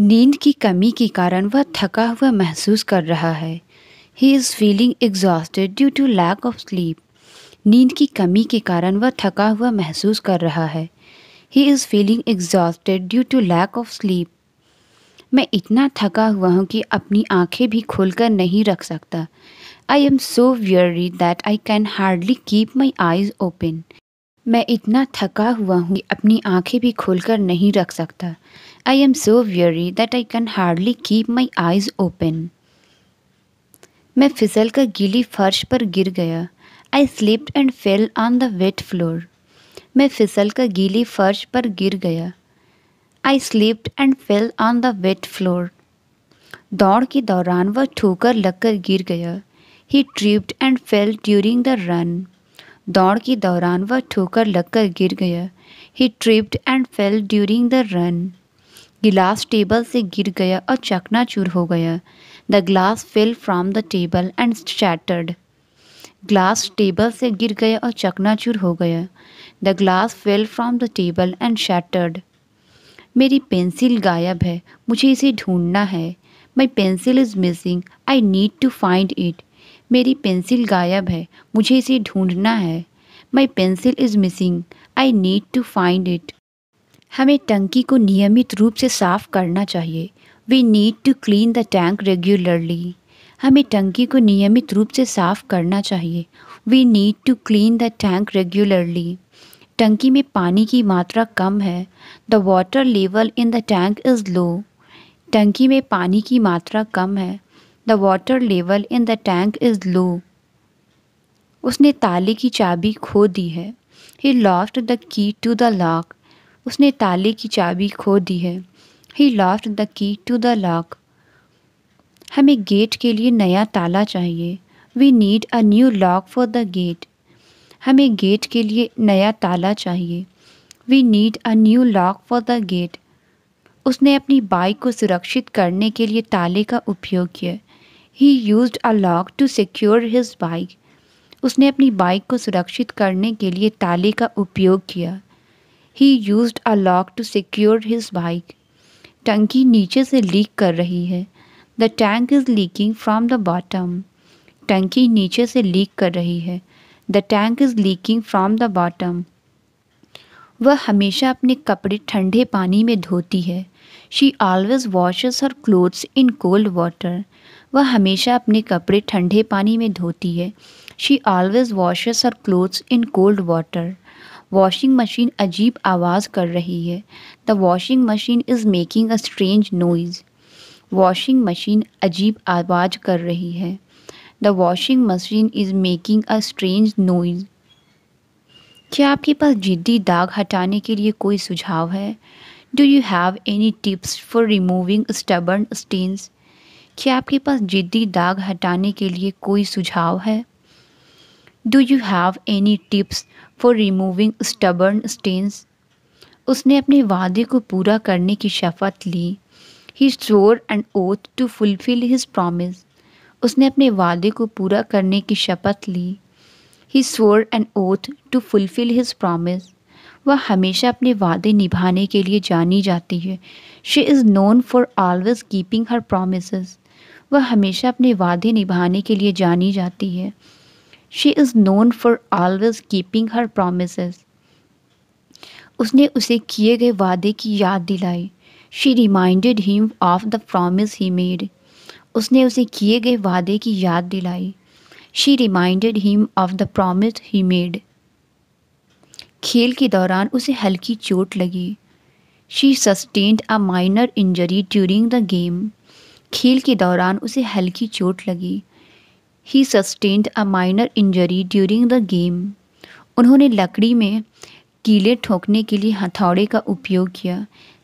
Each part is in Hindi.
नींद की कमी के कारण वह थका हुआ महसूस कर रहा है he is feeling exhausted due to lack of sleep नींद की कमी के कारण वह थका हुआ महसूस कर रहा है he is feeling exhausted due to lack of sleep मैं इतना थका हुआ हूँ कि अपनी आंखें भी खोलकर नहीं रख सकता I am so weary that I can hardly keep my eyes open मैं इतना थका हुआ हूँ कि अपनी आंखें भी खोलकर नहीं रख सकता I am so weary that I can hardly keep my eyes open मैं फिसल कर गीली फर्श पर गिर गया I slipped and fell on the wet floor मैं फिसल कर गीली फर्श पर गिर गया I slipped and fell on the wet floor दौड़ के दौरान वह ठोकर लगकर गिर गया he tripped and fell during the run दौड़ के दौरान वह ठोकर लगकर गिर गया he tripped and fell during the run गिलास टेबल से गिर गया और चकनाचूर हो गया the glass fell from the table and shattered glass table से गिर गया और चकनाचूर हो गया the glass fell from the table and shattered मेरी पेंसिल गायब है मुझे इसे ढूंढना है my pencil is missing I need to find it मेरी पेंसिल गायब है मुझे इसे ढूंढना है my pencil is missing I need to find it हमें टंकी को नियमित रूप से साफ करना चाहिए we need to clean the tank regularly हमें टंकी को नियमित रूप से साफ करना चाहिए we need to clean the tank regularly टंकी में पानी की मात्रा कम है the water level in the tank is low टंकी में पानी की मात्रा कम है the water level in the tank is low उसने ताले की चाबी खो दी है he lost the key to the lock उसने ताले की चाबी खो दी है he lost the key to the lock हमें गेट के लिए नया ताला चाहिए we need a new lock for the gate हमें गेट के लिए नया ताला चाहिए we need a new lock for the gate उसने अपनी बाइक को सुरक्षित करने के लिए ताले का उपयोग किया he use a lock to secure his bike उसने अपनी बाइक को सुरक्षित करने के लिए ताले का उपयोग किया he used a lock to secure his bike टंकी नीचे से लीक कर रही है the tank is leaking from the bottom टंकी नीचे से लीक कर रही है the tank is leaking from the bottom वह हमेशा अपने कपड़े ठंडे पानी में धोती है she always washes her clothes in cold water वह हमेशा अपने कपड़े ठंडे पानी में धोती है she always washes her clothes in cold water washing machine अजीब आवाज़ कर रही है the washing machine is making a strange noise washing machine अजीब आवाज़ कर रही है the washing machine is making a strange noise क्या आपके पास जिद्दी दाग हटाने के लिए कोई सुझाव है do you have any tips for removing stubborn stains क्या आपके पास जिद्दी दाग हटाने के लिए कोई सुझाव है do you have any tips for removing stubborn stains उसने अपने वादे को पूरा करने की शपथ ली he swore and oath to fulfil his promise उसने अपने वादे को पूरा करने की शपथ ली he swore and oath to fulfil his promise वह हमेशा अपने वादे निभाने के लिए जानी जाती है she is known for always keeping her promise वह हमेशा अपने वादे निभाने के लिए जानी जाती है she is known for always keeping her promise उसने उसे किए गए वादे की याद दिलाई she reminded him of the promise he made उसने उसे किए गए वादे की याद दिलाई she reminded him of the promise he made खेल के दौरान उसे हल्की चोट लगी she sustained a minor injury during the game खेल के दौरान उसे हल्की चोट लगी he sustained a minor injury during the game उन्होंने लकड़ी में कीले ठोकने के लिए हथौड़े का उपयोग किया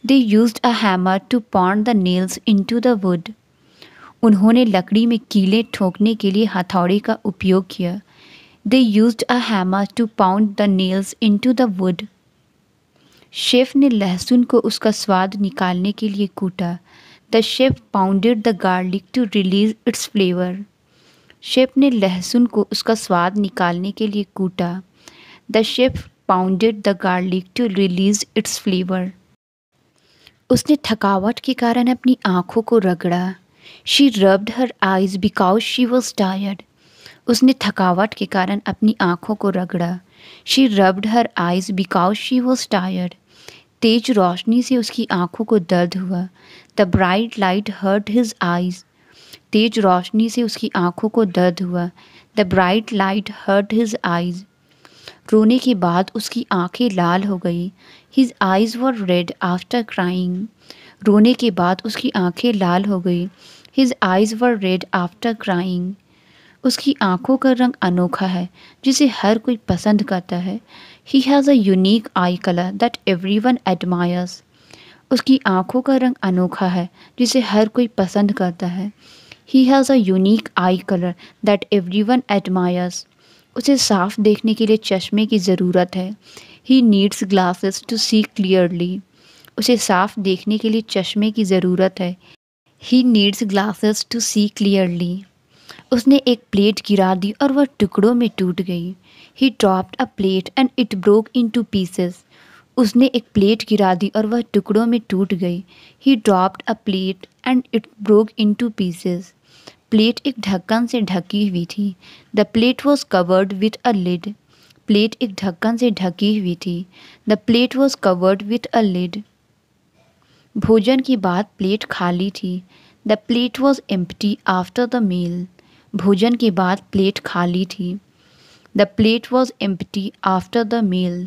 they use a hammer to pound the nails into the wood उन्होंने लकड़ी में कीले ठोकने के लिए हथौड़े का उपयोग किया they use a hammer to pound the nails into the wood chef ने लहसुन को उसका स्वाद निकालने के लिए कूटा the chef pounded the garlic to release its flavour chef ने लहसुन को उसका स्वाद निकालने के लिए कूटा the chef pounded the garlic to release its flavour उसने थकावट के कारण अपनी आंखों को रगड़ा she rubbed her eyes because she was tired उसने थकावट के कारण अपनी आंखों को रगड़ा she rubbed her eyes because she was tired तेज रोशनी से उसकी आंखों को दर्द हुआ the bright light hurt his eyes तेज रोशनी से उसकी आंखों को दर्द हुआ the bright light hurt his eyes रोने के बाद उसकी आंखें लाल हो गई his eyes were red after crying रोने के बाद उसकी आंखें लाल हो गई his eyes were red after crying उसकी आंखों का रंग अनोखा है जिसे हर कोई पसंद करता है he has a unique eye colour that everyone admires उसकी आंखों का रंग अनोखा है जिसे हर कोई पसंद करता है he has a unique eye colour that everyone admires उसे साफ देखने के लिए चश्मे की ज़रूरत है he needs glasses to see clearly उसे साफ देखने के लिए चश्मे की ज़रूरत है he needs glasses to see clearly उसने एक प्लेट गिरा दी और वह टुकड़ों में टूट गई he dropped a plate and it broke into pieces उसने एक प्लेट गिरा दी और वह टुकड़ों में टूट गई he dropped a plate and it broke into pieces plate एक ढक्कन से ढकी हुई थी the plate was covered with a lid plate एक ढक्कन से ढकी हुई थी the plate was covered with a lid भोजन के बाद प्लेट खाली थी the plate was empty after the meal भोजन के बाद प्लेट खाली थी the plate was empty after the meal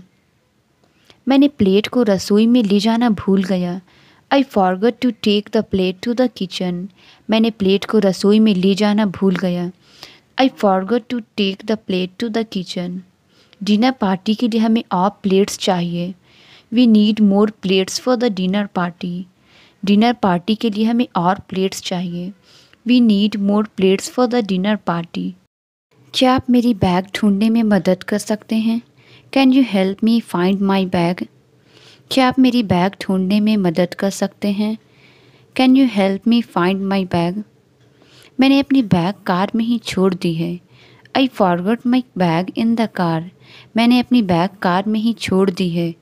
मैंने प्लेट को रसोई में ले जाना भूल गया I forgot to take the plate to the kitchen मैंने प्लेट को रसोई में ले जाना भूल गया I forgot to take the plate to the kitchen dinner party के लिए हमें और प्लेट्स चाहिए we need more plates for the dinner party dinner party के लिए हमें और प्लेट्स चाहिए we need more plates for the dinner party क्या आप मेरी बैग ढूंढने में मदद कर सकते हैं can you help me find my bag क्या आप मेरी बैग ढूंढने में मदद कर सकते हैं can you help me find my bag मैंने अपनी बैग कार में ही छोड़ दी है I forward my bag in the car मैंने अपनी बैग कार में ही छोड़ दी है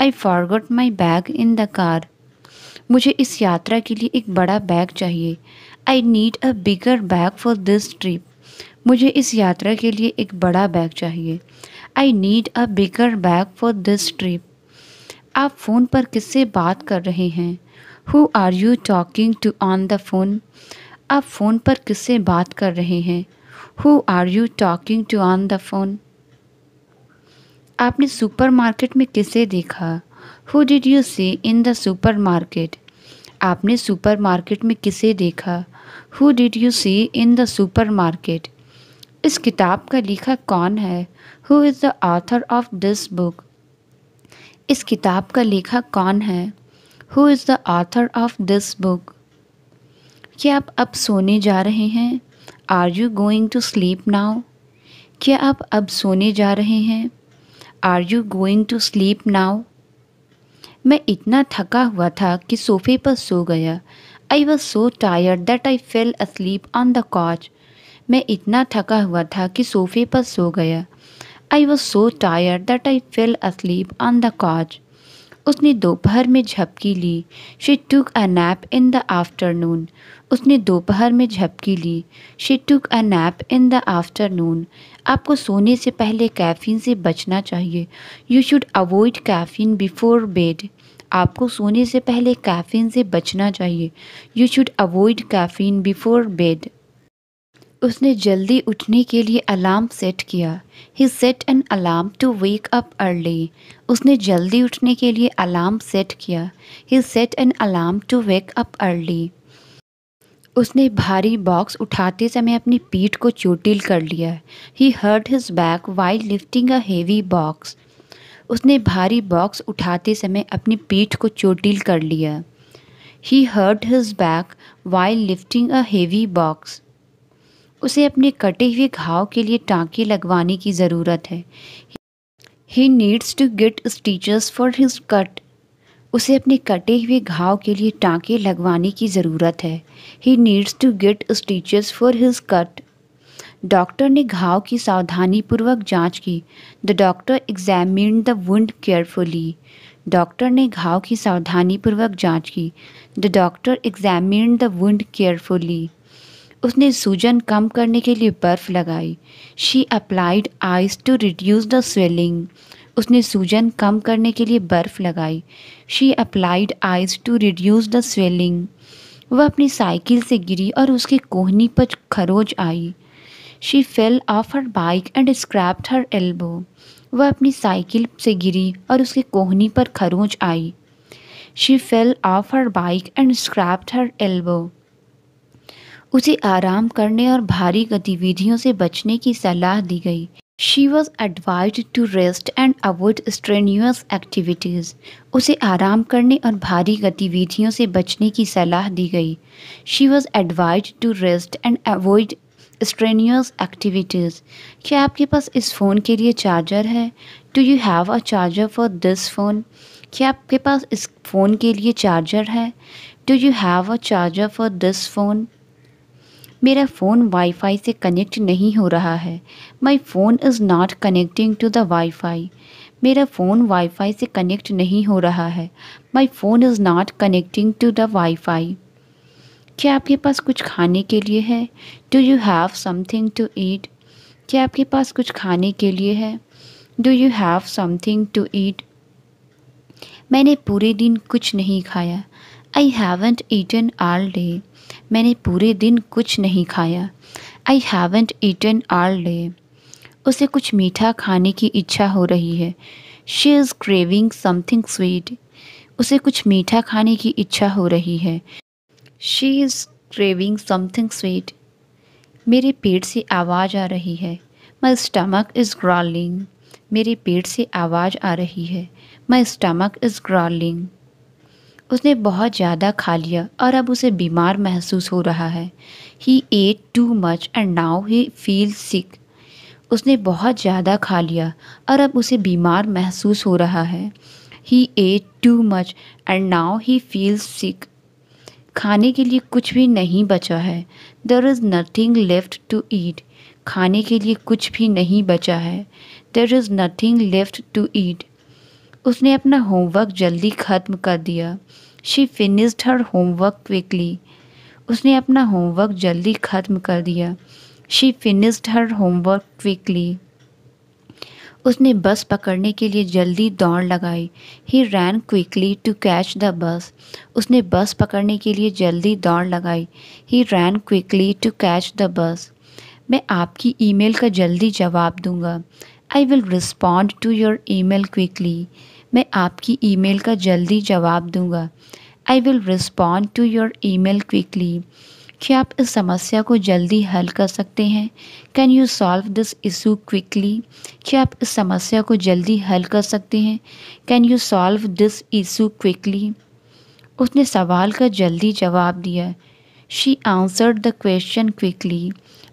I forward my bag in the car मुझे इस यात्रा के लिए एक बड़ा बैग चाहिए I need a bigger bag for this trip मुझे इस यात्रा के लिए एक बड़ा बैग चाहिए I need a bigger bag for this trip आप फ़ोन पर किससे बात कर रहे हैं who are you talking to on the phone आप फ़ोन पर किससे बात कर रहे हैं who are you talking to on the phone आपने सुपरमार्केट में किसे देखा who did you see in the supermarket आपने सुपरमार्केट में किसे देखा who did you see in the supermarket इस किताब का लिखा कौन है who is the author of this book इस किताब का लिखा कौन है who is the author of this book क्या आप अब सोने जा रहे हैं are you going to sleep now क्या आप अब सोने जा रहे हैं are you going to sleep now मैं इतना थका हुआ था कि सोफे पर सो गया I was so tired that I fell asleep on the couch मैं इतना थका हुआ था कि सोफे पर सो गया I was so tired that I fell asleep on the couch उसने दोपहर में झपकी ली she took a nap in the afternoon उसने दोपहर में झपकी ली she took a nap in the afternoon आपको सोने से पहले कैफ़ीन से बचना चाहिए you should avoid caffeine before bed आपको सोने से पहले कैफ़ीन से बचना चाहिए you should avoid caffeine before bed उसने जल्दी उठने के लिए अलार्म सेट किया he set an alarm to wake up early उसने जल्दी उठने के लिए अलार्म सेट किया he set an alarm to wake up early उसने भारी बॉक्स उठाते समय अपनी पीठ को चोटिल कर लिया he hurt his back while lifting a heavy box उसने भारी बॉक्स उठाते समय अपनी पीठ को चोटिल कर लिया he hurt his back while lifting a heavy box उसे अपने कटे हुए घाव के लिए टाँके लगवाने की ज़रूरत है he needs to get stitches for his cut उसे अपने कटे हुए घाव के लिए टाँके लगवाने की ज़रूरत है he needs to get stitches for his cut doctor ने घाव की सावधानीपूर्वक जांच की the doctor examine the wound carefully डॉक्टर ने घाव की सावधानीपूर्वक जांच की the doctor examine the wound carefully उसने सूजन कम करने के लिए बर्फ़ लगाई she applied ice to reduce the swelling उसने सूजन कम करने के लिए बर्फ़ लगाई she applied ice to reduce the swelling वह अपनी साइकिल से गिरी और उसके कोहनी पर खरोज आई she fell off her bike and scraped her elbow वह अपनी साइकिल से गिरी और उसके कोहनी पर खरोज आई she fell off her bike and scraped her elbow उसे आराम करने और भारी गतिविधियों से बचने की सलाह दी गई she was advised to rest and avoid strenuous activities उसे आराम करने और भारी गतिविधियों से बचने की सलाह दी गई she was advised to rest and avoid strenuous activities क्या आपके पास इस फ़ोन के लिए चार्जर है do you have a charger for this phone क्या आपके पास इस फ़ोन के लिए चार्जर है do you have a charger for this phone मेरा फ़ोन वाईफाई से कनेक्ट नहीं हो रहा है my phone is not connecting to the wifi मेरा फ़ोन वाईफाई से कनेक्ट नहीं हो रहा है my phone is not connecting to the wifi क्या आपके पास कुछ खाने के लिए है do you have something to eat क्या आपके पास कुछ खाने के लिए है do you have something to eat मैंने पूरे दिन कुछ नहीं खाया I haven't eaten all day मैंने पूरे दिन कुछ नहीं खाया I haven't eaten all day उसे कुछ मीठा खाने की इच्छा हो रही है she is craving something sweet उसे कुछ मीठा खाने की इच्छा हो रही है she is craving something sweet मेरे पेट से आवाज़ आ रही है माई स्टमक इज़ ग्रॉलिंग मेरे पेट से आवाज़ आ रही है माई स्टमक इज़ ग्रॉलिंग उसने बहुत ज़्यादा खा लिया और अब उसे बीमार महसूस हो रहा है he ate too much and now he feel sick उसने बहुत ज़्यादा खा लिया और अब उसे बीमार महसूस हो रहा है he ate too much and now he feel sick खाने के लिए कुछ भी नहीं बचा है there is nothing left to eat खाने के लिए कुछ भी नहीं बचा है there is nothing left to eat उसने अपना होमवर्क जल्दी ख़त्म कर दिया she finished her homework quickly उसने अपना होमवर्क जल्दी ख़त्म कर दिया she finished her homework quickly उसने बस पकड़ने के लिए जल्दी दौड़ लगाई he ran quickly to catch the bus उसने बस पकड़ने के लिए जल्दी दौड़ लगाई he ran quickly to catch the bus मैं आपकी ईमेल का जल्दी जवाब दूंगा I will respond to your email quickly मैं आपकी ईमेल का जल्दी जवाब दूंगा I will respond to your email quickly क्या आप इस समस्या को जल्दी हल कर सकते हैं can you solve this issue quickly क्या आप इस समस्या को जल्दी हल कर सकते हैं can you solve this issue quickly उसने सवाल का जल्दी जवाब दिया she answered the question quickly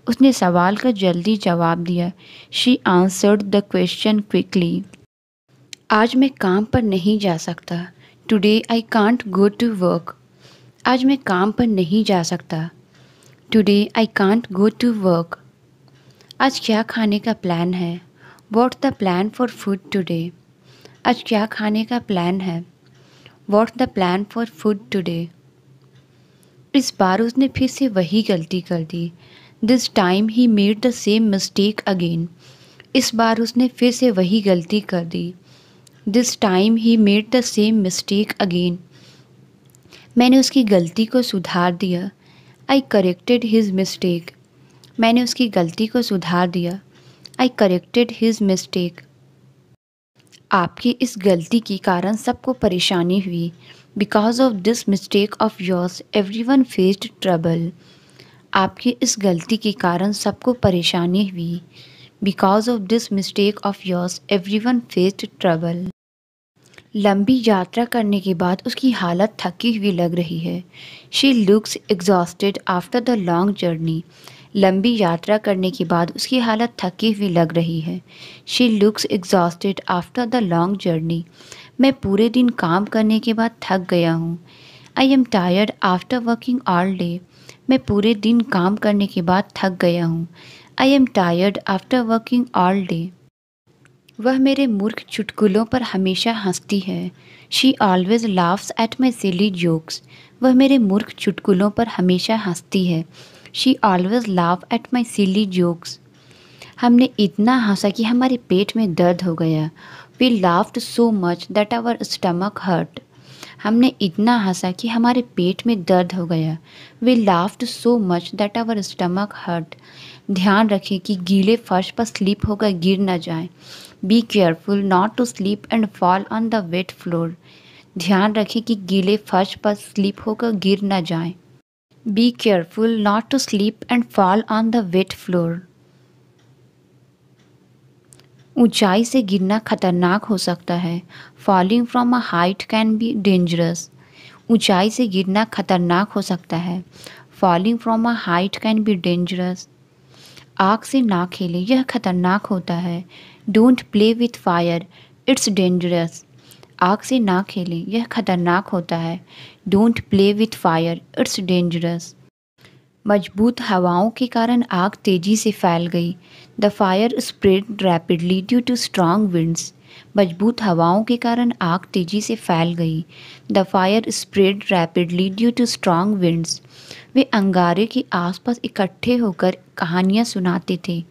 उसने सवाल का जल्दी जवाब दिया she answered the question quickly आज मैं काम पर नहीं जा सकता today I can't go to work आज मैं काम पर नहीं जा सकता today I can't go to work आज क्या खाने का प्लान है what the plan for food today आज क्या खाने का प्लान है what the plan for food today इस बार उसने फिर से वही गलती कर दी this time he made the same mistake again इस बार उसने फिर से वही गलती कर दी this time he made the same mistake again मैंने उसकी गलती को सुधार दिया आई करेक्टेड हिज मिस्टेक मैंने उसकी गलती को सुधार दिया आई करेक्टेड हिज मिस्टेक आपकी इस गलती के कारण सबको परेशानी हुई because of this mistake of yours everyone faced trouble आपकी इस गलती के कारण सबको परेशानी हुई because of this mistake of yours everyone faced trouble लंबी यात्रा करने के बाद उसकी हालत थकी हुई लग रही है she looks exhausted after the long journey लंबी यात्रा करने के बाद उसकी हालत थकी हुई लग रही है she looks exhausted after the long journey मैं पूरे दिन काम करने के बाद थक गया हूँ I am tired after working all day मैं पूरे दिन काम करने के बाद थक गया हूँ I am tired after working all day वह मेरे मूर्ख चुटकुलों पर हमेशा हंसती है she always laughs at my silly jokes वह मेरे मूर्ख चुटकुलों पर हमेशा हंसती है she always laugh at my silly jokes हमने इतना हंसा कि हमारे पेट में दर्द हो गया we laughed so much that our stomach hurt हमने इतना हंसा कि हमारे पेट में दर्द हो गया we laughed so much that our stomach hurt ध्यान रखें कि गीले फर्श पर स्लिप होकर गिर ना जाए be careful not to slip and fall on the wet floor ध्यान रखें कि गीले फर्श पर स्लिप होकर गिर ना जाए be careful not to slip and fall on the wet floor ऊंचाई से गिरना खतरनाक हो सकता है falling from a height can be dangerous ऊंचाई से गिरना खतरनाक हो सकता है falling from a height can be dangerous आग से ना खेलें यह खतरनाक होता है don't play with fire it's dangerous आग से ना खेलें यह खतरनाक होता है don't play with fire it's dangerous मजबूत हवाओं के कारण आग तेज़ी से फैल गई the fire spread rapidly due to strong winds मजबूत हवाओं के कारण आग तेजी से फैल गई the fire spread rapidly due to strong winds वे अंगारे के आसपास इकट्ठे होकर कहानियाँ सुनाते थे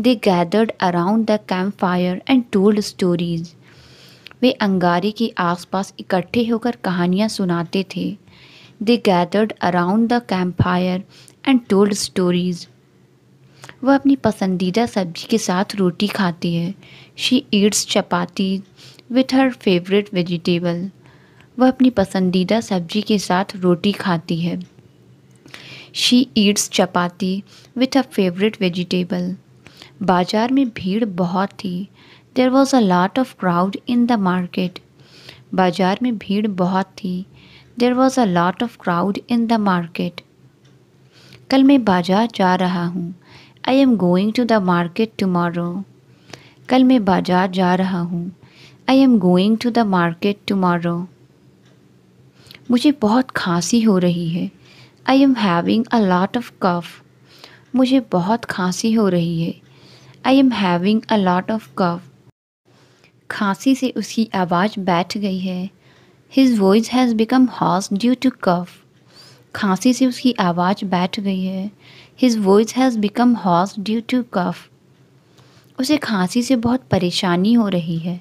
they gathered around the camp fire and told stories वे अंगारे के आसपास इकट्ठे होकर कहानियाँ सुनाते थे they gathered around the camp fire and told stories वह अपनी पसंदीदा सब्जी के साथ रोटी खाती है she eats chapati with her favourite vegetable वह अपनी पसंदीदा सब्जी के साथ रोटी खाती है she eats chapati with her favourite vegetable बाज़ार में भीड़ बहुत थी there was a lot of crowd in the market बाज़ार में भीड़ बहुत थी there was a lot of crowd in the market कल मैं बाज़ार जा रहा हूँ I am going to the market tomorrow कल मैं बाजार जा रहा हूँ I am going to the market tomorrow मुझे बहुत खांसी हो रही है I am having a lot of cough मुझे बहुत खांसी हो रही है I am having a lot of cough खांसी से उसकी आवाज़ बैठ गई है his voice has become hoarse due to cough खांसी से उसकी आवाज़ बैठ गई है his voice has become hoarse due to cough उसे खांसी से बहुत परेशानी हो रही है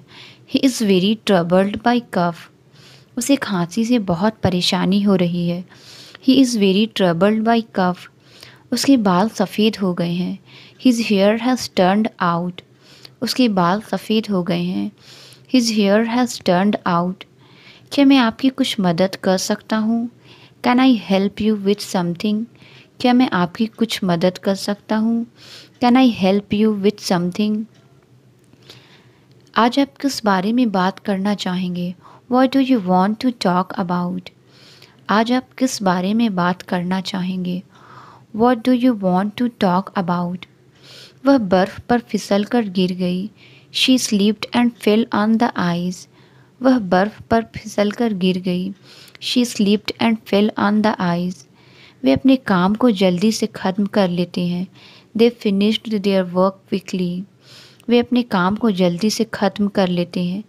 he is very troubled by cough उसे खांसी से बहुत परेशानी हो रही है he is very troubled by cough उसके बाल सफ़ेद हो गए हैं his hair has turned out उसके बाल सफ़ेद हो गए हैं his hair has turned out क्या मैं आपकी कुछ मदद कर सकता हूँ can I help you with something क्या मैं आपकी कुछ मदद कर सकता हूँ can I help you with something आज आप किस बारे में बात करना चाहेंगे what do you want to talk about आज आप किस बारे में बात करना चाहेंगे what do you want to talk about वह बर्फ़ पर फिसल कर गिर गई she slipped and fell on the ice वह बर्फ़ पर फिसल कर गिर गई she slipped and fell on the ice वे अपने काम को जल्दी से ख़त्म कर लेते हैं they finished their work quickly वे अपने काम को जल्दी से ख़त्म कर लेते हैं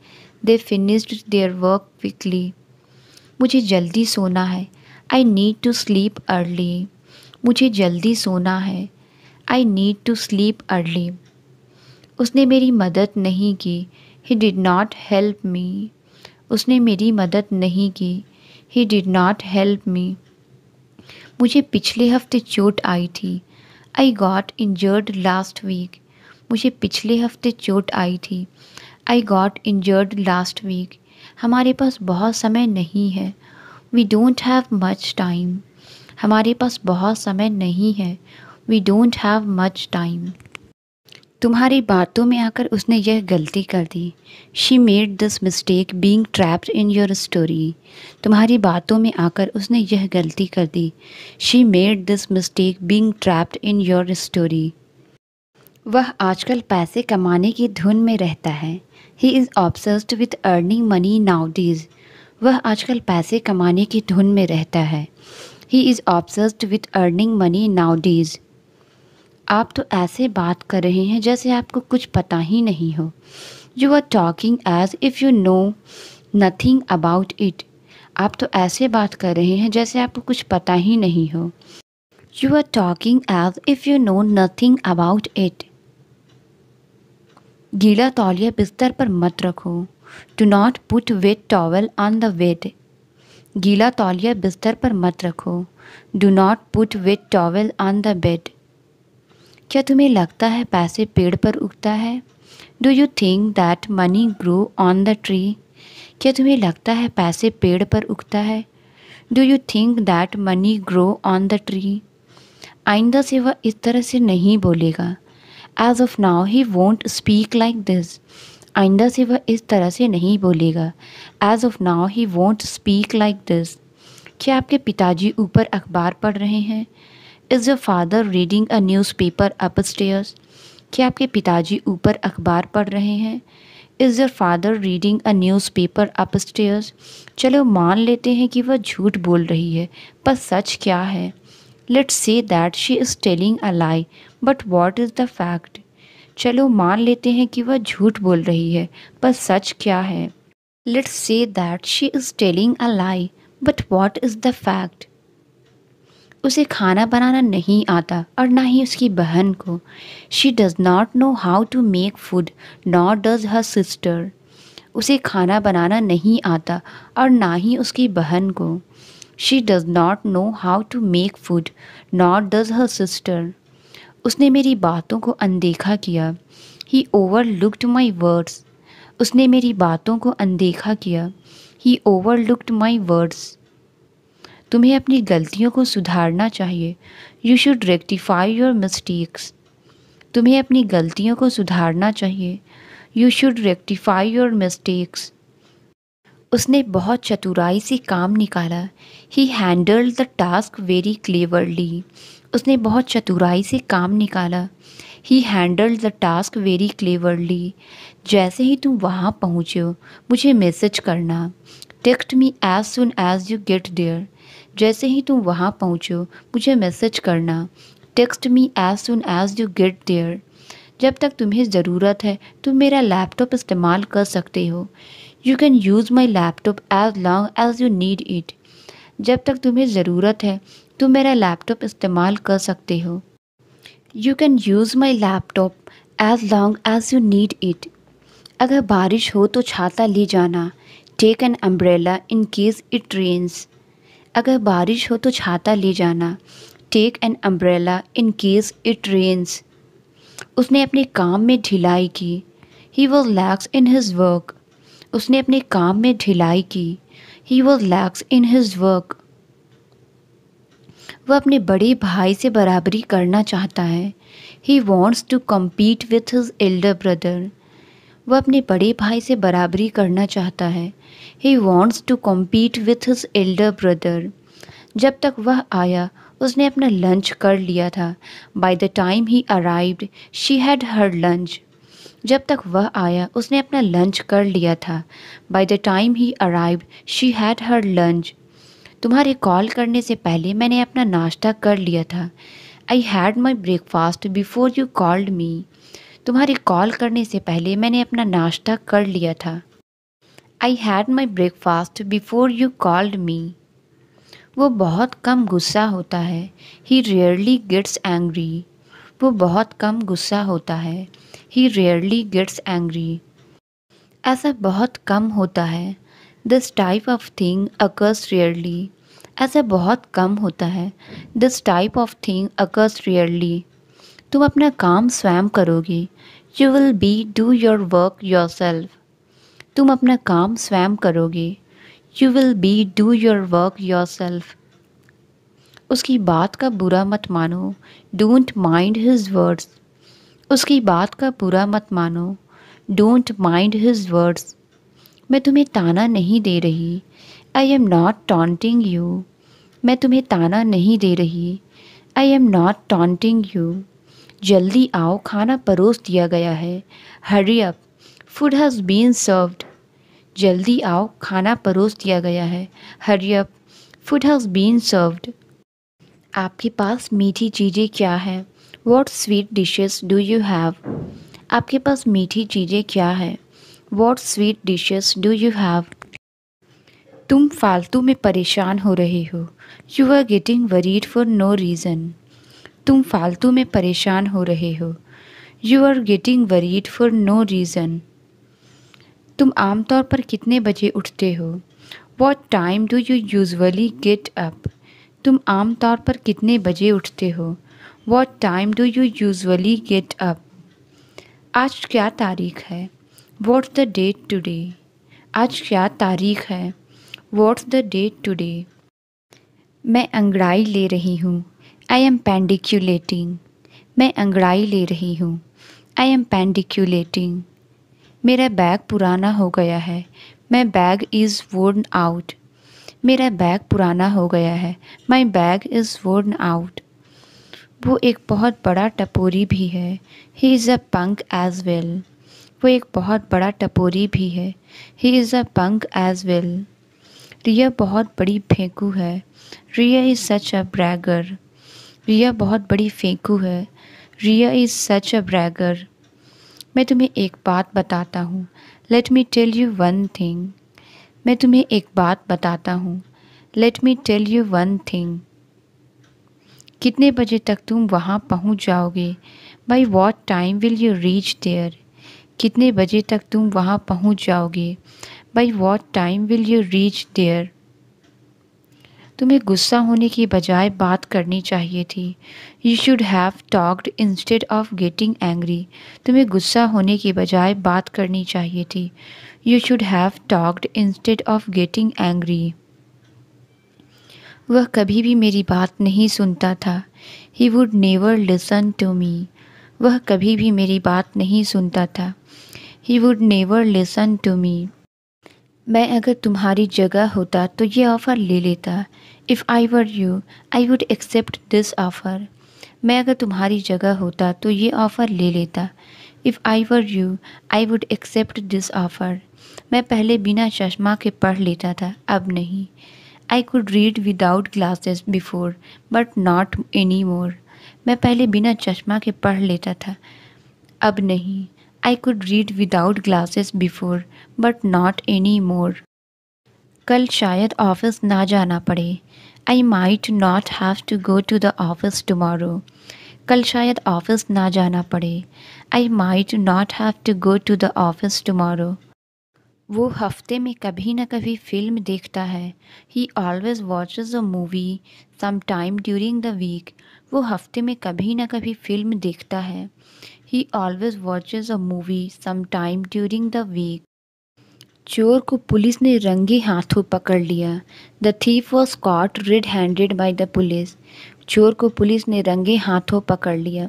they finished their work quickly मुझे जल्दी सोना है I need to sleep early मुझे जल्दी सोना है I need to sleep early उसने मेरी मदद नहीं की he did not help me उसने मेरी मदद नहीं की he did not help me मुझे पिछले हफ्ते चोट आई थी I got injured last week मुझे पिछले हफ्ते चोट आई थी I got injured last week हमारे पास बहुत समय नहीं है we don't have much time हमारे पास बहुत समय नहीं है we don't have much time तुम्हारी बातों में आकर उसने यह गलती कर दी she made this mistake being trapped in your story तुम्हारी बातों में आकर उसने यह गलती कर दी she made this mistake being trapped in your story वह आजकल पैसे कमाने की धुन में रहता है he is obsessed with earning money nowadays वह आजकल पैसे कमाने की धुन में रहता है he is obsessed with earning money nowadays आप तो ऐसे बात कर रहे हैं जैसे आपको कुछ पता ही नहीं हो you are talking as if you know nothing about it आप तो ऐसे बात कर रहे हैं जैसे आपको कुछ पता ही नहीं हो you are talking as if you know nothing about it गीला तौलिया बिस्तर पर मत रखो do not put wet towel on the bed गीला तौलिया बिस्तर पर मत रखो do not put wet towel on the bed क्या तुम्हें लगता है पैसे पेड़ पर उगता है do you think that money grow on the tree क्या तुम्हें लगता है पैसे पेड़ पर उगता है do you think that money grow on the tree आइंदा से वह इस तरह से नहीं बोलेगा as of now he won't speak like this आइंदा से वह इस तरह से नहीं बोलेगा as of now he won't speak like this क्या आपके पिताजी ऊपर अखबार पढ़ रहे हैं is your father reading a news up upstairs क्या आपके पिताजी ऊपर अखबार पढ़ रहे हैं is your father reading a news paper upstairs चलो मान लेते हैं कि वह झूठ बोल रही है पर सच क्या है let's say that she is telling a lie but what is the fact चलो मान लेते हैं कि वह झूठ बोल रही है पर सच क्या है let's say that she is telling a lie but what is the fact उसे खाना बनाना नहीं आता और ना ही उसकी बहन को she does not know how to make food not does her sister उसे खाना बनाना नहीं आता और ना ही उसकी बहन को she does not know how to make food not does her sister उसने मेरी बातों को अनदेखा किया he overlooked my words उसने मेरी बातों को अनदेखा किया he overlooked my words तुम्हें अपनी गलतियों को सुधारना चाहिए you should rectify your mistakes तुम्हें अपनी गलतियों को सुधारना चाहिए you should rectify your mistakes उसने बहुत चतुराई से काम निकाला he handle the task very cleverly उसने बहुत चतुराई से काम निकाला he handle the task very cleverly जैसे ही तुम वहाँ पहुँचो मुझे मैसेज करना text me as soon as you get there जैसे ही तुम वहाँ पहुँचो मुझे मैसेज करना text me as soon as you get there जब तक तुम्हें ज़रूरत है तुम मेरा लैपटॉप इस्तेमाल कर सकते हो you can use my laptop as long as you need it जब तक तुम्हें ज़रूरत है तुम मेरा लैपटॉप इस्तेमाल कर सकते हो you can use my laptop as long as you need it अगर बारिश हो तो छाता ले जाना take an umbrella in case it rains अगर बारिश हो तो छाता ले जाना take an umbrella in case it rains उसने अपने काम में ढिलाई की he was lax in his work उसने अपने काम में ढिलाई की he was lax in his work वह अपने बड़े भाई से बराबरी करना चाहता है he wants to compete with his elder brother वह अपने बड़े भाई से बराबरी करना चाहता है he wants to compete with his elder brother जब तक वह आया उसने अपना लंच कर लिया था by the time he arrived she had her lunch जब तक वह आया उसने अपना लंच कर लिया था by the time he arrived she had her lunch तुम्हारे कॉल करने से पहले मैंने अपना नाश्ता कर लिया था I had my breakfast before you called me तुम्हारी कॉल करने से पहले मैंने अपना नाश्ता कर लिया था I had my breakfast before you called me वो बहुत कम गुस्सा होता है ही रेयरली गेट्स एंग्री वो बहुत कम गुस्सा होता है ही रेयरली गेट्स एंग्री ऐसा बहुत कम होता है this type of thing occurs rarely ऐसा बहुत कम होता है this type of thing occurs rarely तुम अपना काम स्वयं करोगी you will be do your work yourself तुम अपना काम स्वयं करोगे you will be do your work yourself उसकी बात का बुरा मत मानो डोंट माइंड हिज वर्ड्स उसकी बात का बुरा मत मानो डोंट माइंड हिज वर्ड्स मैं तुम्हें ताना नहीं दे रही I am not taunting you मैं तुम्हें ताना नहीं दे रही I am not taunting you जल्दी आओ खाना परोस दिया गया है hurry up food has been served जल्दी आओ खाना परोस दिया गया है hurry up food has been served आपके पास मीठी चीज़ें क्या हैं what sweet dishes do you have आपके पास मीठी चीज़ें क्या हैं what sweet dishes do you have तुम फालतू में परेशान हो रहे हो you are getting worried for no reason तुम फालतू में परेशान हो रहे हो you are getting worried for no reason तुम आमतौर पर कितने बजे उठते हो what time do you usually get up तुम आमतौर पर कितने बजे उठते हो what time do you usually get up आज क्या तारीख है वॉट द डेट टूडे आज क्या तारीख है वॉट द डेट टुडे मैं अंगड़ाई ले रही हूँ आई एम पेंडिक्यूलेटिंग मैं अंगड़ाई ले रही हूँ आई एम पेंडिक्यूलेटिंग मेरा बैग पुराना हो गया है my bag is worn out मेरा बैग पुराना हो गया है my bag is worn out वो एक बहुत बड़ा टपोरी भी है he is a punk as well वो एक बहुत बड़ा टपोरी भी है he is a punk as well Riya बहुत बड़ी फेंकू है रिया इज़ सच अ ब्रैगर रिया बहुत बड़ी फेंकू है रिया इज़ सच अ ब्रैगर मैं तुम्हें एक बात बताता हूँ let me tell you one thing मैं तुम्हें एक बात बताता हूँ let me tell you one thing कितने बजे तक तुम वहाँ पहुँच जाओगे by what time will you reach there कितने बजे तक तुम वहाँ पहुँच जाओगे by what time will you reach there तुम्हें गुस्सा होने की बजाय बात करनी चाहिए थी you should have talked instead of getting angry तुम्हें गुस्सा होने की बजाय बात करनी चाहिए थी you should have talked instead of getting angry वह कभी भी मेरी बात नहीं सुनता था he would never listen to me वह कभी भी मेरी बात नहीं सुनता था he would never listen to me मैं अगर तुम्हारी जगह होता तो ये ऑफ़र ले लेता if I were you I would accept this offer मैं अगर तुम्हारी जगह होता तो ये ऑफ़र ले लेता if I were you I would accept this offer मैं पहले बिना चश्मा के पढ़ लेता था अब नहीं I could read without glasses before but not any more मैं पहले बिना चश्मा के पढ़ लेता था अब नहीं I could read without glasses before but not any more कल शायद ऑफिस ना जाना पड़े I might not have to go to the office tomorrow कल शायद ऑफिस ना जाना पड़े I might not have to go to the office tomorrow वो हफ्ते में कभी ना कभी फिल्म देखता है he always watches a movie some time during the week वो हफ्ते में कभी ना कभी फिल्म देखता है he always watches a movie some time during the week चोर को पुलिस ने रंगे हाथों पकड़ लिया the thief was caught red handed by the police चोर को पुलिस ने रंगे हाथों पकड़ लिया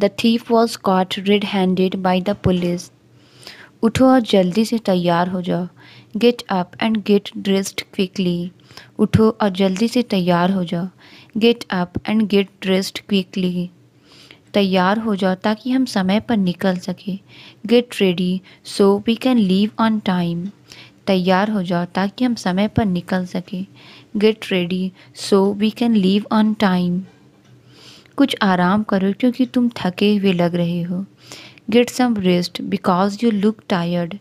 the thief was caught red handed by the police उठो और जल्दी से तैयार हो जाओ get up and get dressed quickly उठो और जल्दी से तैयार हो जाओ get up and get dressed quickly तैयार हो जाओ ताकि हम समय पर निकल सके get ready so we can leave on time तैयार हो जाओ ताकि हम समय पर निकल सके get ready so we can leave on time कुछ आराम करो क्योंकि तुम थके हुए लग रहे हो get some rest because you look tired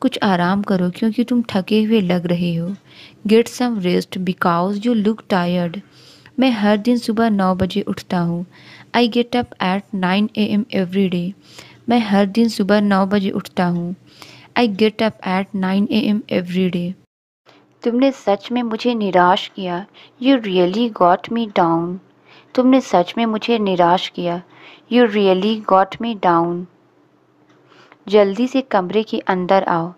कुछ आराम करो क्योंकि तुम थके हुए लग रहे हो get some rest because you look tired मैं हर दिन सुबह नौ बजे उठता हूँ I get up at nine A M every day मैं हर दिन सुबह नौ बजे उठता हूँ I get up at nine A M every day तुमने सच में मुझे निराश किया you really got me down तुमने सच में मुझे निराश किया you really got me down जल्दी से कमरे के अंदर आओ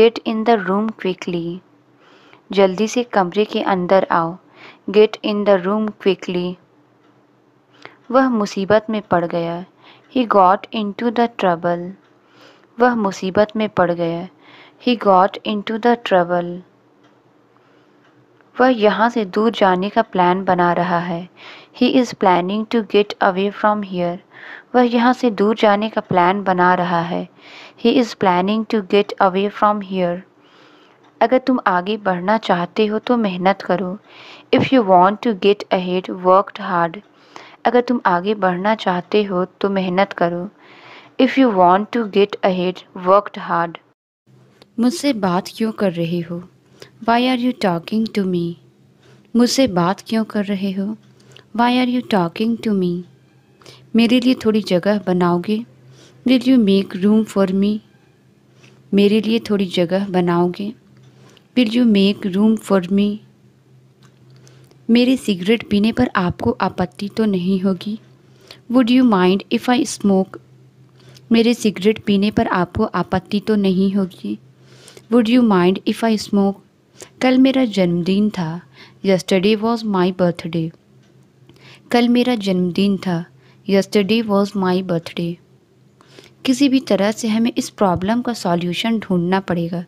get in the room quickly जल्दी से कमरे के अंदर आओ get in the room quickly वह मुसीबत में पड़ गया he got into the trouble वह मुसीबत में पड़ गया he got into the trouble वह यहाँ से दूर जाने का प्लान बना रहा है he is planning to get away from here वह यहाँ से दूर जाने का प्लान बना रहा है he is planning to get away from here अगर तुम आगे बढ़ना चाहते हो तो मेहनत करो if you want to get ahead worked hard अगर तुम आगे बढ़ना चाहते हो तो मेहनत करो if you want to get ahead worked hard मुझसे बात क्यों कर रहे हो why are you talking to me मुझसे बात क्यों कर रहे हो why are you talking to मी मेरे लिए थोड़ी जगह बनाओगे will you make room for me मेरे लिए थोड़ी जगह बनाओगे will you make room for me मेरे सिगरेट पीने पर आपको आपत्ति तो नहीं होगी would you mind if I smoke मेरे सिगरेट पीने पर आपको आपत्ति तो नहीं होगी would you mind if I smoke कल मेरा जन्मदिन था यस्टरडे वॉज माई बर्थडे कल मेरा जन्मदिन था यस्टरडे वॉज माई बर्थडे किसी भी तरह से हमें इस प्रॉब्लम का सॉल्यूशन ढूंढना पड़ेगा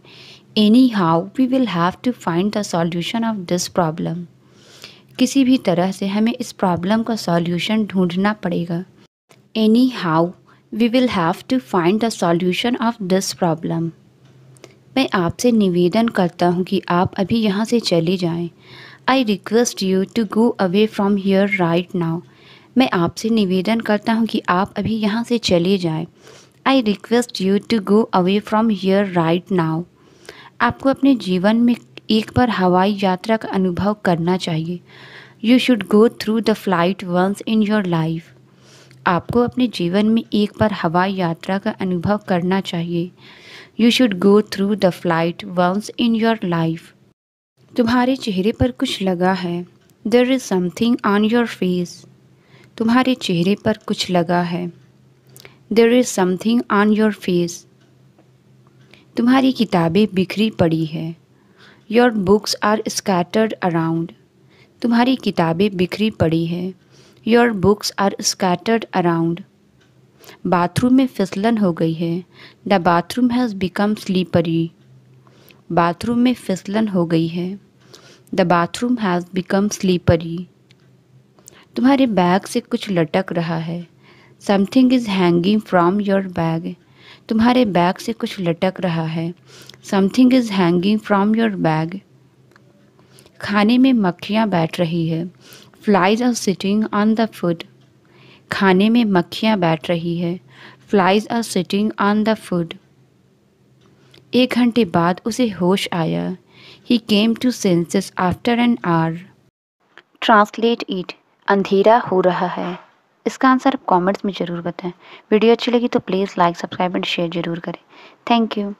anyhow we will have to find the solution of this problem किसी भी तरह से हमें इस प्रॉब्लम का सॉल्यूशन ढूंढना पड़ेगा anyhow we will have to find the solution of this problem मैं आपसे निवेदन करता हूँ कि आप अभी यहाँ से चले जाएं। I request you to go away from here right now मैं आपसे निवेदन करता हूँ कि आप अभी यहाँ से चले जाएं। I request you to go away from here right now आपको अपने जीवन में एक बार हवाई यात्रा का अनुभव करना चाहिए you should go through the flight once in your life आपको अपने जीवन में एक बार हवाई यात्रा का अनुभव करना चाहिए you should go through the flight once in your life तुम्हारे चेहरे पर कुछ लगा है there is something on your face तुम्हारे चेहरे पर कुछ लगा है there is something on your face तुम्हारी किताबें बिखरी पड़ी है your books are scattered around तुम्हारी किताबें बिखरी पड़ी है your books are scattered around bathroom में फिसलन हो गई है the bathroom has become slippery bathroom में फिसलन हो गई है the bathroom has become slippery तुम्हारे बैग से कुछ लटक रहा है something is hanging from your bag तुम्हारे बैग से कुछ लटक रहा है something is hanging from your bag खाने में मक्खियाँ बैठ रही है flies are sitting on the food खाने में मक्खियाँ बैठ रही है flies are sitting on the food एक घंटे बाद उसे होश आया he came to senses after an hour translate it अंधेरा हो रहा है इसका आंसर आप कमेंट्स में ज़रूर बताएं वीडियो अच्छी लगी तो please like subscribe and share ज़रूर करें थैंक यू